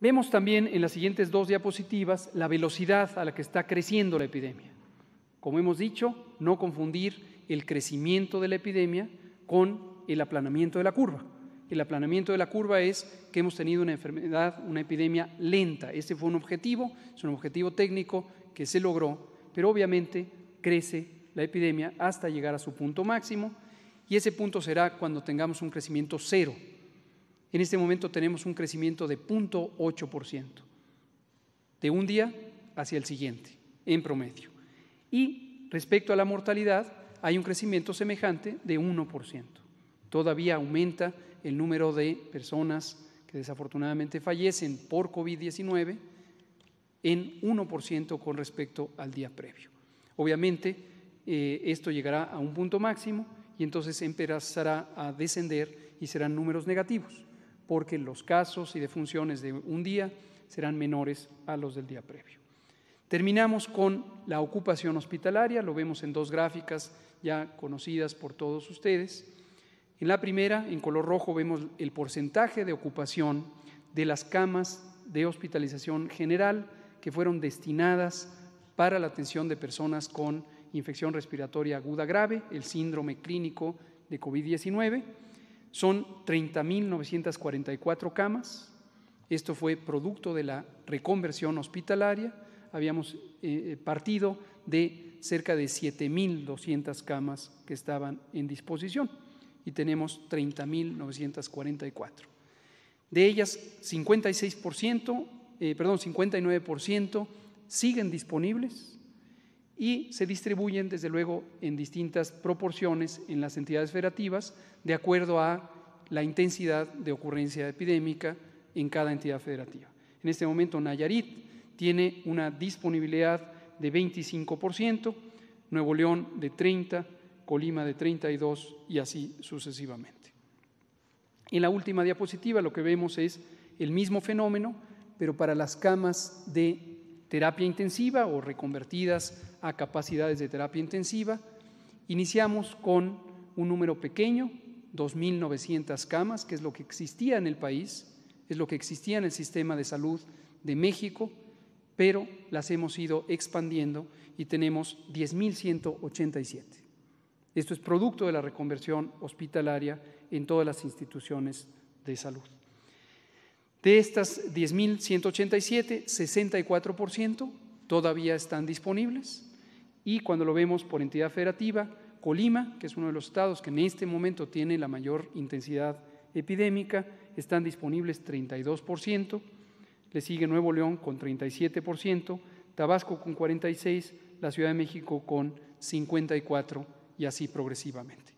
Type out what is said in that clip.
Vemos también en las siguientes dos diapositivas la velocidad a la que está creciendo la epidemia. Como hemos dicho, no confundir el crecimiento de la epidemia con el aplanamiento de la curva. El aplanamiento de la curva es que hemos tenido una enfermedad, una epidemia lenta. Este fue un objetivo, es un objetivo técnico que se logró, pero obviamente crece la epidemia hasta llegar a su punto máximo y ese punto será cuando tengamos un crecimiento cero en este momento tenemos un crecimiento de 0.8%, de un día hacia el siguiente, en promedio. Y respecto a la mortalidad, hay un crecimiento semejante de 1%. Todavía aumenta el número de personas que desafortunadamente fallecen por COVID-19 en 1% con respecto al día previo. Obviamente, eh, esto llegará a un punto máximo y entonces empezará a descender y serán números negativos porque los casos y defunciones de un día serán menores a los del día previo. Terminamos con la ocupación hospitalaria, lo vemos en dos gráficas ya conocidas por todos ustedes. En la primera, en color rojo, vemos el porcentaje de ocupación de las camas de hospitalización general que fueron destinadas para la atención de personas con infección respiratoria aguda grave, el síndrome clínico de COVID-19. Son 30.944 camas. Esto fue producto de la reconversión hospitalaria. Habíamos eh, eh, partido de cerca de 7.200 camas que estaban en disposición y tenemos 30.944. De ellas, 56%, eh, perdón, 59% siguen disponibles y se distribuyen, desde luego, en distintas proporciones en las entidades federativas, de acuerdo a la intensidad de ocurrencia epidémica en cada entidad federativa. En este momento, Nayarit tiene una disponibilidad de 25%, Nuevo León de 30%, Colima de 32% y así sucesivamente. En la última diapositiva lo que vemos es el mismo fenómeno, pero para las camas de terapia intensiva o reconvertidas a capacidades de terapia intensiva. Iniciamos con un número pequeño, 2.900 camas, que es lo que existía en el país, es lo que existía en el sistema de salud de México, pero las hemos ido expandiendo y tenemos 10.187. Esto es producto de la reconversión hospitalaria en todas las instituciones de salud. De estas 10.187, 64% todavía están disponibles y cuando lo vemos por entidad federativa, Colima, que es uno de los estados que en este momento tiene la mayor intensidad epidémica, están disponibles 32%, le sigue Nuevo León con 37%, Tabasco con 46%, la Ciudad de México con 54% y así progresivamente.